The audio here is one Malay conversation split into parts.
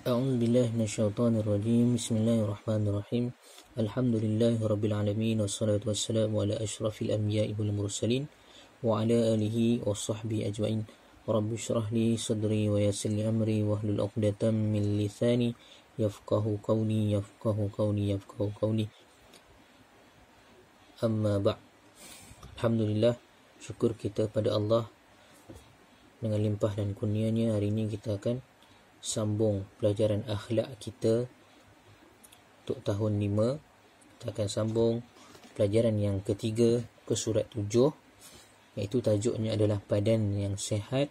أعوذ بالله من الشيطان الرجيم بسم الله الرحمن الرحيم الحمد لله رب العالمين والصلاة والسلام على أشرف الأنبياء والمرسلين وعلى آله وصحبه أجمعين رب اشرح لي صدري ويسر أمري وهل عقدة من لساني يفقه قولي يفقه قولي يفقه قولي أما بعد الحمد لله شكر كتاب الله dengan limpah dan kurnianya hari ini kita akan sambung pelajaran akhlak kita untuk tahun 5 kita akan sambung pelajaran yang ketiga ke surat 7 iaitu tajuknya adalah badan yang sehat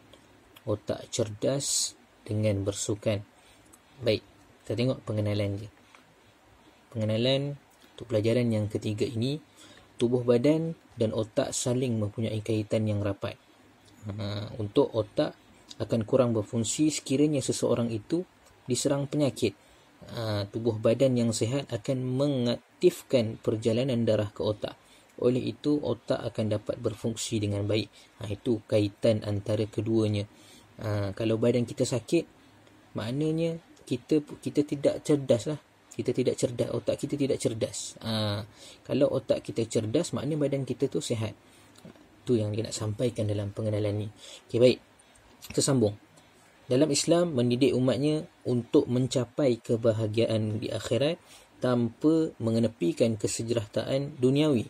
otak cerdas dengan bersukan baik kita tengok pengenalan dia pengenalan untuk pelajaran yang ketiga ini tubuh badan dan otak saling mempunyai kaitan yang rapat ha, untuk otak akan kurang berfungsi sekiranya seseorang itu diserang penyakit. Ha, tubuh badan yang sehat akan mengaktifkan perjalanan darah ke otak. Oleh itu, otak akan dapat berfungsi dengan baik. Ha, itu kaitan antara keduanya. Ha, kalau badan kita sakit, maknanya kita kita tidak cerdas lah. Kita tidak cerdas. Otak kita tidak cerdas. Ha, kalau otak kita cerdas, maknanya badan kita tu sehat. Itu yang dia nak sampaikan dalam pengenalan ni. Okay baik tersambung. Dalam Islam mendidik umatnya untuk mencapai kebahagiaan di akhirat tanpa mengenepikan kesejahteraan duniawi.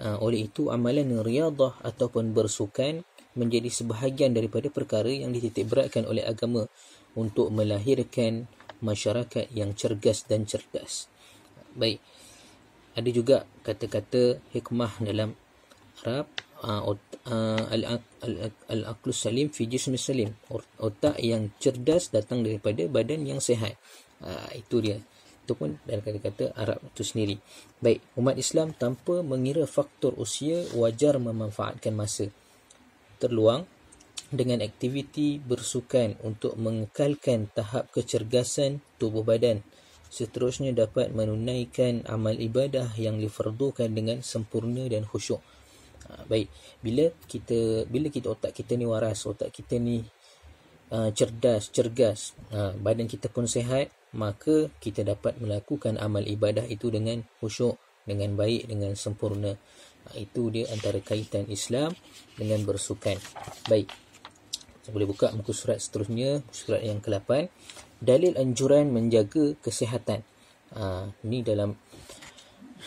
Ha, oleh itu amalan riyadhah ataupun bersukan menjadi sebahagian daripada perkara yang dititikberatkan oleh agama untuk melahirkan masyarakat yang cergas dan cerdas. Baik. Ada juga kata-kata hikmah dalam Arab ha, uh, al-aklus salim fi jismi salim. Otak yang cerdas datang daripada badan yang sehat. Uh, itu dia. Itu pun dalam kata-kata Arab itu sendiri. Baik, umat Islam tanpa mengira faktor usia wajar memanfaatkan masa. Terluang dengan aktiviti bersukan untuk mengekalkan tahap kecergasan tubuh badan. Seterusnya dapat menunaikan amal ibadah yang diferdukan dengan sempurna dan khusyuk ha, baik bila kita bila kita otak kita ni waras otak kita ni uh, cerdas cergas ha, badan kita pun sehat maka kita dapat melakukan amal ibadah itu dengan khusyuk dengan baik dengan sempurna ha, itu dia antara kaitan Islam dengan bersukan baik saya boleh buka muka surat seterusnya surat yang ke-8 dalil anjuran menjaga kesihatan ha, ni dalam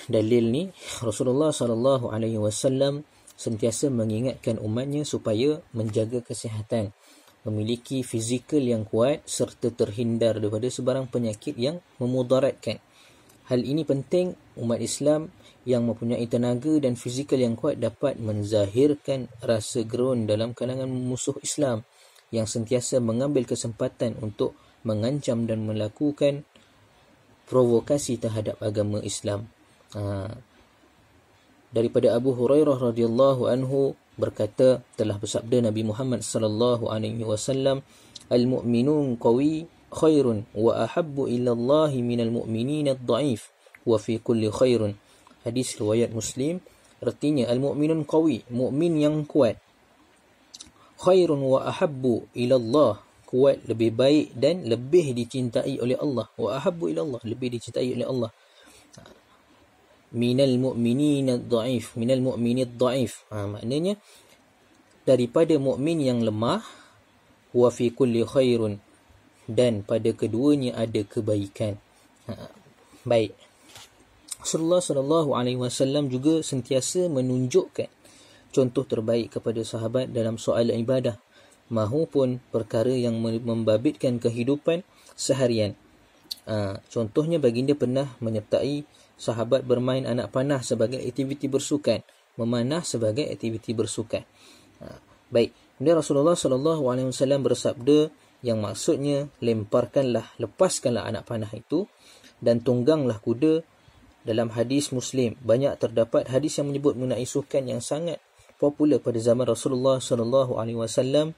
dalil ni Rasulullah sallallahu alaihi wasallam sentiasa mengingatkan umatnya supaya menjaga kesihatan, memiliki fizikal yang kuat serta terhindar daripada sebarang penyakit yang memudaratkan. Hal ini penting umat Islam yang mempunyai tenaga dan fizikal yang kuat dapat menzahirkan rasa gerun dalam kalangan musuh Islam yang sentiasa mengambil kesempatan untuk mengancam dan melakukan provokasi terhadap agama Islam. Haa daripada Abu Hurairah radhiyallahu anhu berkata telah bersabda Nabi Muhammad sallallahu alaihi wasallam al mu'minun qawi khairun wa ahabbu ila Allah min al mu'minin ad dhaif wa fi kulli khairun hadis riwayat muslim artinya al mu'minun qawi mukmin yang kuat khairun wa ahabbu ila Allah kuat lebih baik dan lebih dicintai oleh Allah wa ahabbu ila Allah lebih dicintai oleh Allah minal mu'minin ad-da'if minal mu'minin ad-da'if ha, maknanya daripada mukmin yang lemah wa fi kulli khairun dan pada keduanya ada kebaikan ha, baik Rasulullah sallallahu alaihi wasallam juga sentiasa menunjukkan contoh terbaik kepada sahabat dalam soal ibadah mahupun perkara yang membabitkan kehidupan seharian ha, contohnya baginda pernah menyertai sahabat bermain anak panah sebagai aktiviti bersukan memanah sebagai aktiviti bersukan ha. baik kemudian Rasulullah sallallahu alaihi wasallam bersabda yang maksudnya lemparkanlah lepaskanlah anak panah itu dan tungganglah kuda dalam hadis Muslim banyak terdapat hadis yang menyebut mengenai sukan yang sangat popular pada zaman Rasulullah sallallahu alaihi wasallam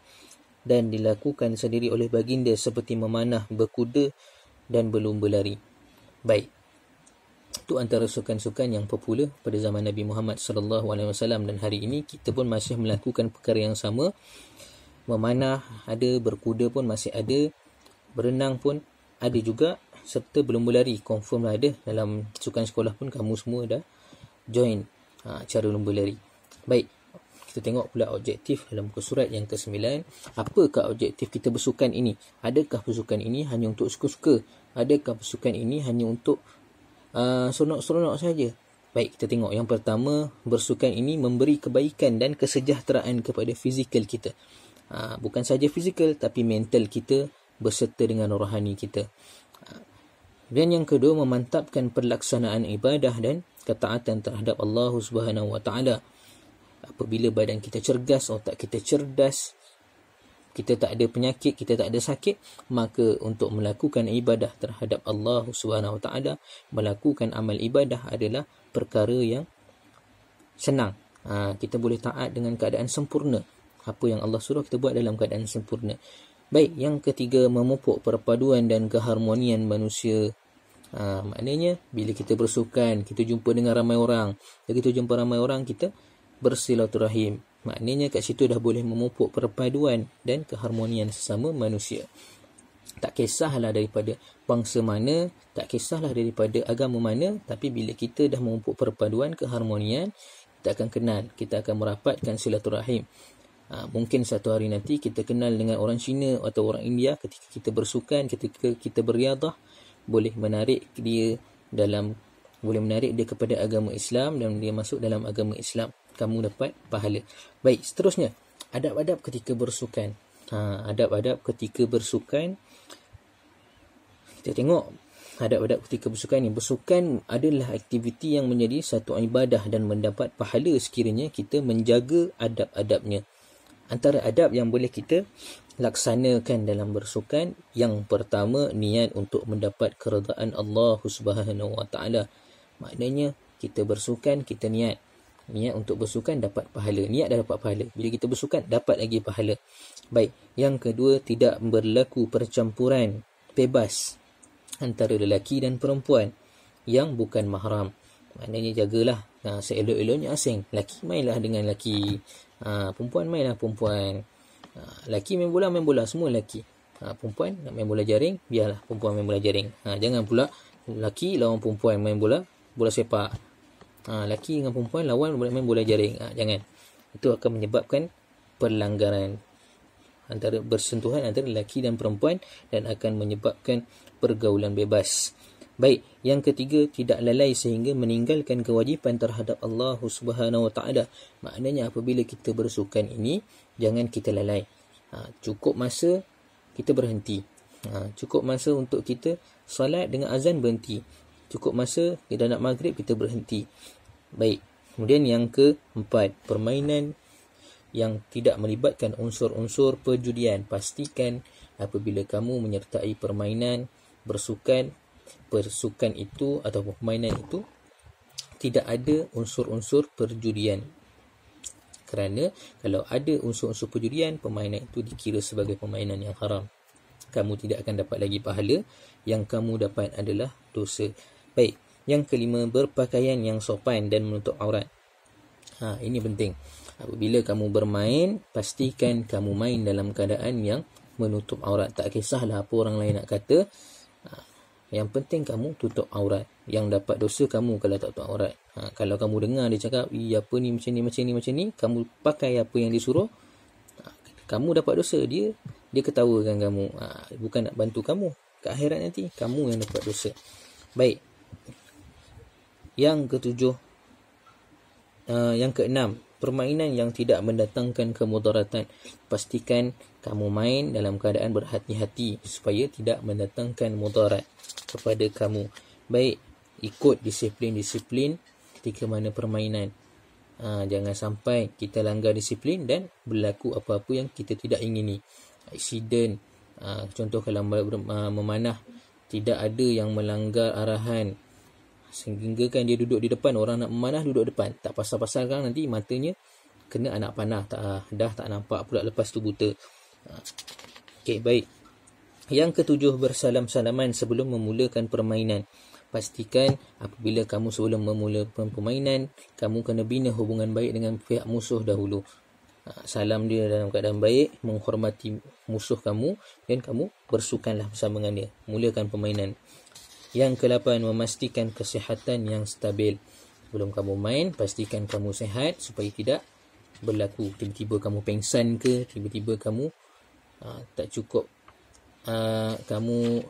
dan dilakukan sendiri oleh baginda seperti memanah berkuda dan berlumba lari. Baik. Tu antara sukan-sukan yang popular pada zaman Nabi Muhammad sallallahu alaihi wasallam dan hari ini kita pun masih melakukan perkara yang sama memanah ada berkuda pun masih ada berenang pun ada juga serta belum berlari confirm lah ada dalam sukan sekolah pun kamu semua dah join ha, cara lomba lari baik kita tengok pula objektif dalam muka surat yang ke-9 apakah objektif kita bersukan ini adakah bersukan ini hanya untuk suka-suka adakah bersukan ini hanya untuk uh, ah, seronok-seronok saja. Baik, kita tengok. Yang pertama, bersukan ini memberi kebaikan dan kesejahteraan kepada fizikal kita. Uh, bukan saja fizikal, tapi mental kita berserta dengan rohani kita. Ah, dan yang kedua, memantapkan perlaksanaan ibadah dan ketaatan terhadap Allah Subhanahu Wa Taala. Apabila badan kita cergas, otak kita cerdas, kita tak ada penyakit, kita tak ada sakit, maka untuk melakukan ibadah terhadap Allah Subhanahu Wa Taala, melakukan amal ibadah adalah perkara yang senang. Ha, kita boleh taat dengan keadaan sempurna. Apa yang Allah suruh kita buat dalam keadaan sempurna. Baik, yang ketiga memupuk perpaduan dan keharmonian manusia. Ha, maknanya bila kita bersukan, kita jumpa dengan ramai orang. Bila kita jumpa ramai orang, kita bersilaturahim. Maknanya kat situ dah boleh memupuk perpaduan dan keharmonian sesama manusia. Tak kisahlah daripada bangsa mana, tak kisahlah daripada agama mana, tapi bila kita dah memupuk perpaduan keharmonian, kita akan kenal, kita akan merapatkan silaturahim. Ha, mungkin satu hari nanti kita kenal dengan orang Cina atau orang India ketika kita bersukan, ketika kita beriadah, boleh menarik dia dalam boleh menarik dia kepada agama Islam dan dia masuk dalam agama Islam kamu dapat pahala. Baik, seterusnya adab-adab ketika bersukan. Ha, adab-adab ketika bersukan. Kita tengok adab-adab ketika bersukan ni. Bersukan adalah aktiviti yang menjadi satu ibadah dan mendapat pahala sekiranya kita menjaga adab-adabnya. Antara adab yang boleh kita laksanakan dalam bersukan yang pertama niat untuk mendapat keredaan Allah Subhanahu Maknanya kita bersukan kita niat niat untuk bersukan dapat pahala niat dah dapat pahala bila kita bersukan dapat lagi pahala baik yang kedua tidak berlaku percampuran bebas antara lelaki dan perempuan yang bukan mahram maknanya jagalah ha, seelok-eloknya asing lelaki mainlah dengan lelaki ha, perempuan mainlah perempuan ha, lelaki main bola main bola semua lelaki ha, perempuan nak main bola jaring biarlah perempuan main bola jaring ha, jangan pula lelaki lawan perempuan main bola bola sepak ha, laki dengan perempuan lawan boleh main bola jaring ha, jangan itu akan menyebabkan perlanggaran antara bersentuhan antara laki dan perempuan dan akan menyebabkan pergaulan bebas baik yang ketiga tidak lalai sehingga meninggalkan kewajipan terhadap Allah Subhanahu Wa Taala maknanya apabila kita bersukan ini jangan kita lalai ha, cukup masa kita berhenti ha, cukup masa untuk kita solat dengan azan berhenti cukup masa kita nak maghrib kita berhenti baik kemudian yang keempat permainan yang tidak melibatkan unsur-unsur perjudian pastikan apabila kamu menyertai permainan bersukan bersukan itu atau permainan itu tidak ada unsur-unsur perjudian kerana kalau ada unsur-unsur perjudian permainan itu dikira sebagai permainan yang haram kamu tidak akan dapat lagi pahala yang kamu dapat adalah dosa baik. Yang kelima, berpakaian yang sopan dan menutup aurat. Ha, ini penting. Apabila kamu bermain, pastikan kamu main dalam keadaan yang menutup aurat. Tak kisahlah apa orang lain nak kata. Ha, yang penting kamu tutup aurat. Yang dapat dosa kamu kalau tak tutup aurat. Ha, kalau kamu dengar dia cakap, Ih, apa ni macam ni, macam ni, macam ni. Kamu pakai apa yang disuruh. Ha, kamu dapat dosa. Dia dia ketawakan kamu. Ha, bukan nak bantu kamu. Ke akhirat nanti, kamu yang dapat dosa. Baik. Yang ketujuh uh, Yang keenam Permainan yang tidak mendatangkan kemudaratan Pastikan kamu main dalam keadaan berhati-hati Supaya tidak mendatangkan mudarat kepada kamu Baik, ikut disiplin-disiplin ketika mana permainan ha, Jangan sampai kita langgar disiplin dan berlaku apa-apa yang kita tidak ingini Aksiden, ha, contoh kalau ah, memanah Tidak ada yang melanggar arahan Sehingga kan dia duduk di depan Orang nak memanah duduk depan Tak pasal-pasal kan nanti matanya Kena anak panah tak, ah, Dah tak nampak pula lepas tu buta ah. Okey baik Yang ketujuh bersalam-salaman sebelum memulakan permainan Pastikan apabila kamu sebelum memulakan permainan Kamu kena bina hubungan baik dengan pihak musuh dahulu ah, Salam dia dalam keadaan baik Menghormati musuh kamu Dan kamu bersukanlah bersama dengan dia Mulakan permainan yang ke-8 memastikan kesihatan yang stabil. Belum kamu main, pastikan kamu sihat supaya tidak berlaku tiba-tiba kamu pengsan ke, tiba-tiba kamu aa, ah, tak cukup aa, ah, kamu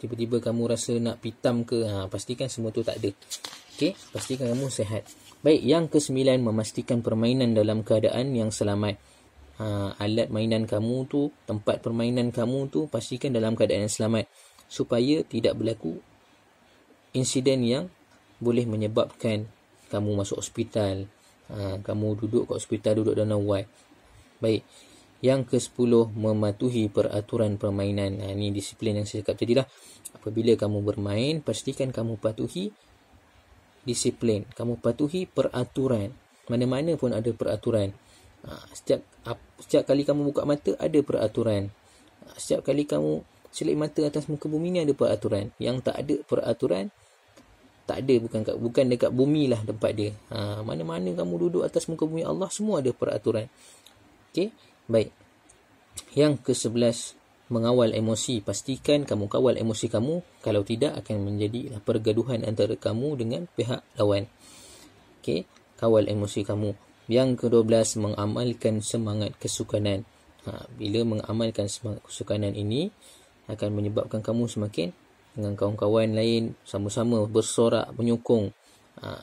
tiba-tiba kamu rasa nak pitam ke, ha, pastikan semua tu tak ada. Okey, pastikan kamu sihat. Baik, yang ke-9 memastikan permainan dalam keadaan yang selamat. Ha, alat mainan kamu tu, tempat permainan kamu tu pastikan dalam keadaan yang selamat supaya tidak berlaku insiden yang boleh menyebabkan kamu masuk hospital ha, kamu duduk kat hospital duduk dan awal baik yang ke sepuluh mematuhi peraturan permainan ha, ini disiplin yang saya cakap tadilah apabila kamu bermain pastikan kamu patuhi disiplin kamu patuhi peraturan mana-mana pun ada peraturan ha, setiap setiap kali kamu buka mata ada peraturan ha, setiap kali kamu celik mata atas muka bumi ni ada peraturan yang tak ada peraturan tak ada bukan kat, bukan dekat bumi lah tempat dia ha, mana-mana kamu duduk atas muka bumi Allah semua ada peraturan ok baik yang ke sebelas mengawal emosi pastikan kamu kawal emosi kamu kalau tidak akan menjadi lah pergaduhan antara kamu dengan pihak lawan ok kawal emosi kamu yang ke belas mengamalkan semangat kesukanan. Ha, bila mengamalkan semangat kesukanan ini, akan menyebabkan kamu semakin dengan kawan-kawan lain sama-sama bersorak menyokong ha.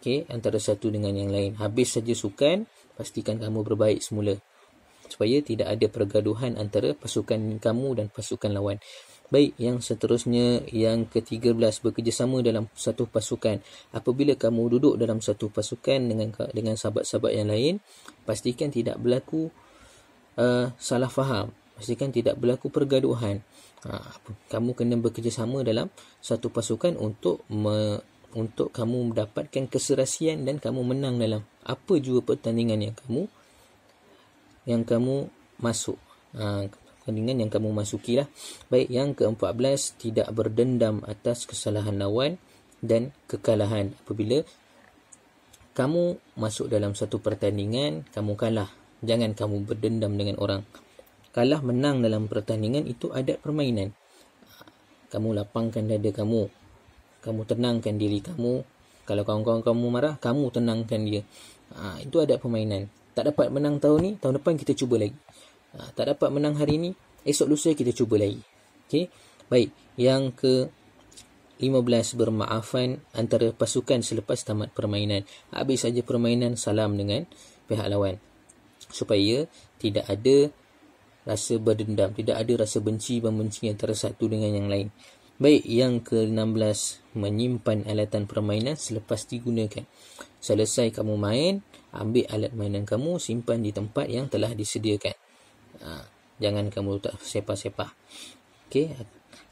okay, antara satu dengan yang lain habis saja sukan pastikan kamu berbaik semula supaya tidak ada pergaduhan antara pasukan kamu dan pasukan lawan baik yang seterusnya yang ke-13 bekerjasama dalam satu pasukan apabila kamu duduk dalam satu pasukan dengan dengan sahabat-sahabat yang lain pastikan tidak berlaku uh, salah faham pastikan tidak berlaku pergaduhan ha, kamu kena bekerjasama dalam satu pasukan untuk me, untuk kamu mendapatkan keserasian dan kamu menang dalam apa juga pertandingan yang kamu yang kamu masuk ha, pertandingan yang kamu masukilah. baik yang ke-14 tidak berdendam atas kesalahan lawan dan kekalahan apabila kamu masuk dalam satu pertandingan kamu kalah jangan kamu berdendam dengan orang kalah menang dalam pertandingan itu adat permainan kamu lapangkan dada kamu kamu tenangkan diri kamu kalau kawan-kawan kamu marah kamu tenangkan dia ha, itu adat permainan tak dapat menang tahun ni tahun depan kita cuba lagi ha, tak dapat menang hari ni esok lusa kita cuba lagi Okay. baik yang ke 15 bermaafan antara pasukan selepas tamat permainan habis saja permainan salam dengan pihak lawan supaya tidak ada rasa berdendam tidak ada rasa benci membenci antara satu dengan yang lain baik yang ke-16 menyimpan alatan permainan selepas digunakan selesai kamu main ambil alat mainan kamu simpan di tempat yang telah disediakan ha, jangan kamu tak sepa-sepa okey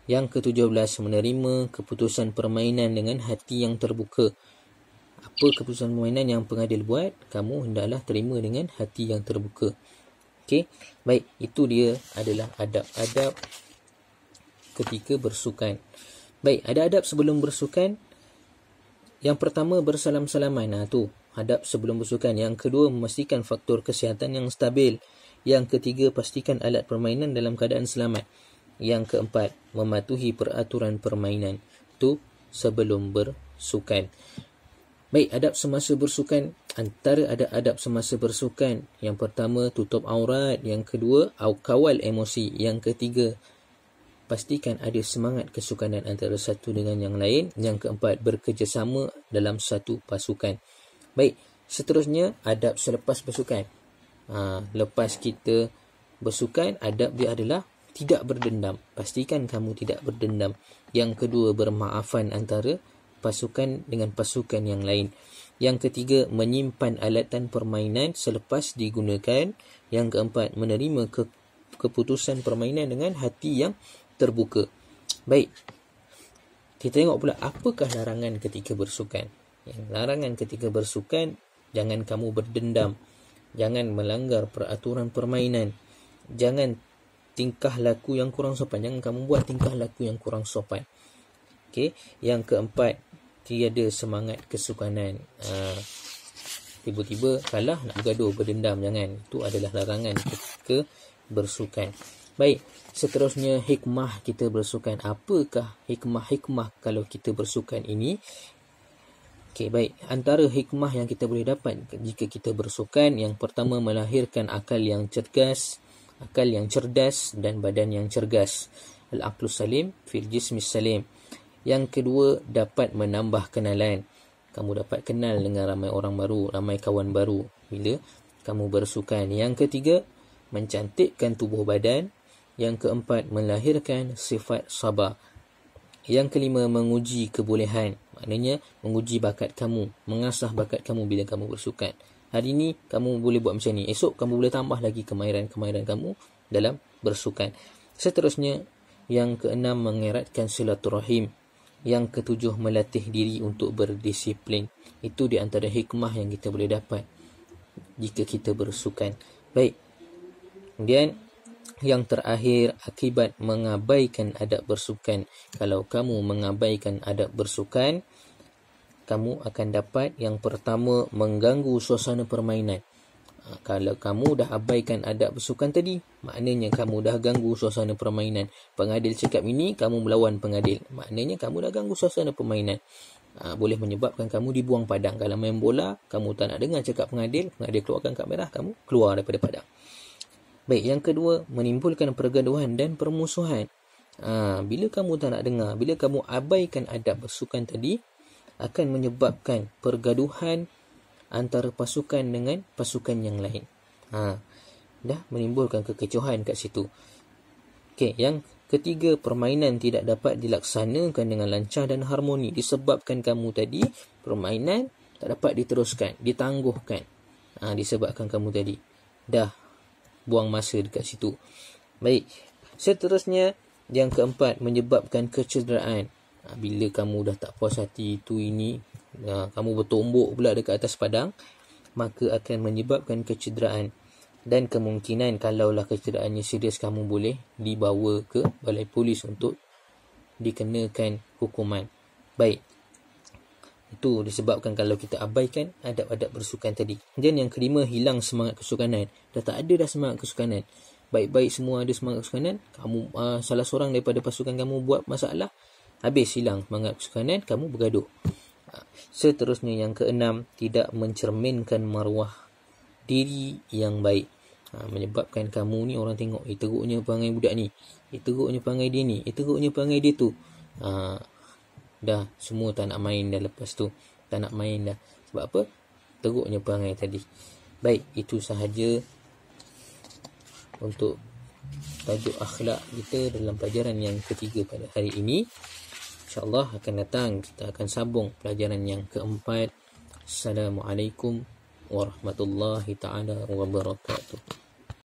yang ke-17 menerima keputusan permainan dengan hati yang terbuka apa keputusan permainan yang pengadil buat kamu hendaklah terima dengan hati yang terbuka Okey, baik itu dia adalah adab-adab ketika bersukan. Baik, ada adab sebelum bersukan. Yang pertama bersalam-salaman. Nah, ha, tu adab sebelum bersukan. Yang kedua memastikan faktor kesihatan yang stabil. Yang ketiga pastikan alat permainan dalam keadaan selamat. Yang keempat mematuhi peraturan permainan. Tu sebelum bersukan. Baik, adab semasa bersukan. Antara ada adab semasa bersukan. Yang pertama, tutup aurat. Yang kedua, kawal emosi. Yang ketiga, pastikan ada semangat kesukanan antara satu dengan yang lain. Yang keempat, berkerjasama dalam satu pasukan. Baik, seterusnya, adab selepas bersukan. Ha, lepas kita bersukan, adab dia adalah tidak berdendam. Pastikan kamu tidak berdendam. Yang kedua, bermaafan antara pasukan dengan pasukan yang lain. Yang ketiga, menyimpan alatan permainan selepas digunakan. Yang keempat, menerima ke- keputusan permainan dengan hati yang terbuka. Baik. Kita tengok pula apakah larangan ketika bersukan. Ya, larangan ketika bersukan, jangan kamu berdendam. Jangan melanggar peraturan permainan. Jangan tingkah laku yang kurang sopan. Jangan kamu buat tingkah laku yang kurang sopan. Okay. yang keempat, tiada semangat kesukanan uh, tiba-tiba kalah nak bergaduh berdendam jangan itu adalah larangan ketika bersukan baik seterusnya hikmah kita bersukan apakah hikmah-hikmah kalau kita bersukan ini Okay, baik antara hikmah yang kita boleh dapat jika kita bersukan yang pertama melahirkan akal yang cergas akal yang cerdas dan badan yang cergas al aqlu salim fil jismi salim yang kedua, dapat menambah kenalan. Kamu dapat kenal dengan ramai orang baru, ramai kawan baru bila kamu bersukan. Yang ketiga, mencantikkan tubuh badan. Yang keempat, melahirkan sifat sabar. Yang kelima, menguji kebolehan. Maknanya, menguji bakat kamu, mengasah bakat kamu bila kamu bersukan. Hari ini, kamu boleh buat macam ni. Esok, kamu boleh tambah lagi kemahiran-kemahiran kamu dalam bersukan. Seterusnya, yang keenam, mengeratkan silaturahim. Yang ketujuh melatih diri untuk berdisiplin. Itu di antara hikmah yang kita boleh dapat jika kita bersukan. Baik. Kemudian yang terakhir akibat mengabaikan adab bersukan. Kalau kamu mengabaikan adab bersukan, kamu akan dapat yang pertama mengganggu suasana permainan. Ha, kalau kamu dah abaikan adab bersukan tadi, maknanya kamu dah ganggu suasana permainan. Pengadil cakap ini, kamu melawan pengadil. Maknanya kamu dah ganggu suasana permainan. Ha, boleh menyebabkan kamu dibuang padang. Kalau main bola, kamu tak nak dengar cakap pengadil, pengadil keluarkan kad merah, kamu keluar daripada padang. Baik, yang kedua, menimbulkan pergaduhan dan permusuhan. Ha, bila kamu tak nak dengar, bila kamu abaikan adab bersukan tadi, akan menyebabkan pergaduhan, antara pasukan dengan pasukan yang lain. Ha, dah menimbulkan kekecohan kat situ. Okey, yang ketiga permainan tidak dapat dilaksanakan dengan lancar dan harmoni disebabkan kamu tadi permainan tak dapat diteruskan, ditangguhkan. Ha, disebabkan kamu tadi dah buang masa dekat situ. Baik. Seterusnya yang keempat menyebabkan kecederaan. Ha, bila kamu dah tak puas hati itu ini Ha, kamu bertumbuk pula dekat atas padang maka akan menyebabkan kecederaan dan kemungkinan kalaulah kecederaannya serius kamu boleh dibawa ke balai polis untuk dikenakan hukuman baik itu disebabkan kalau kita abaikan adab-adab bersukan tadi dan yang kelima hilang semangat kesukanan dah tak ada dah semangat kesukanan baik-baik semua ada semangat kesukanan kamu uh, salah seorang daripada pasukan kamu buat masalah habis hilang semangat kesukanan kamu bergaduh Seterusnya yang keenam tidak mencerminkan maruah diri yang baik. Ha, menyebabkan kamu ni orang tengok eh teruknya perangai budak ni. Eh teruknya perangai dia ni. Eh teruknya perangai dia tu. Ha, dah semua tak nak main dah lepas tu. Tak nak main dah. Sebab apa? Teruknya perangai tadi. Baik, itu sahaja untuk tajuk akhlak kita dalam pelajaran yang ketiga pada hari ini. InsyaAllah akan datang kita akan sambung pelajaran yang keempat. Assalamualaikum warahmatullahi ta'ala wabarakatuh.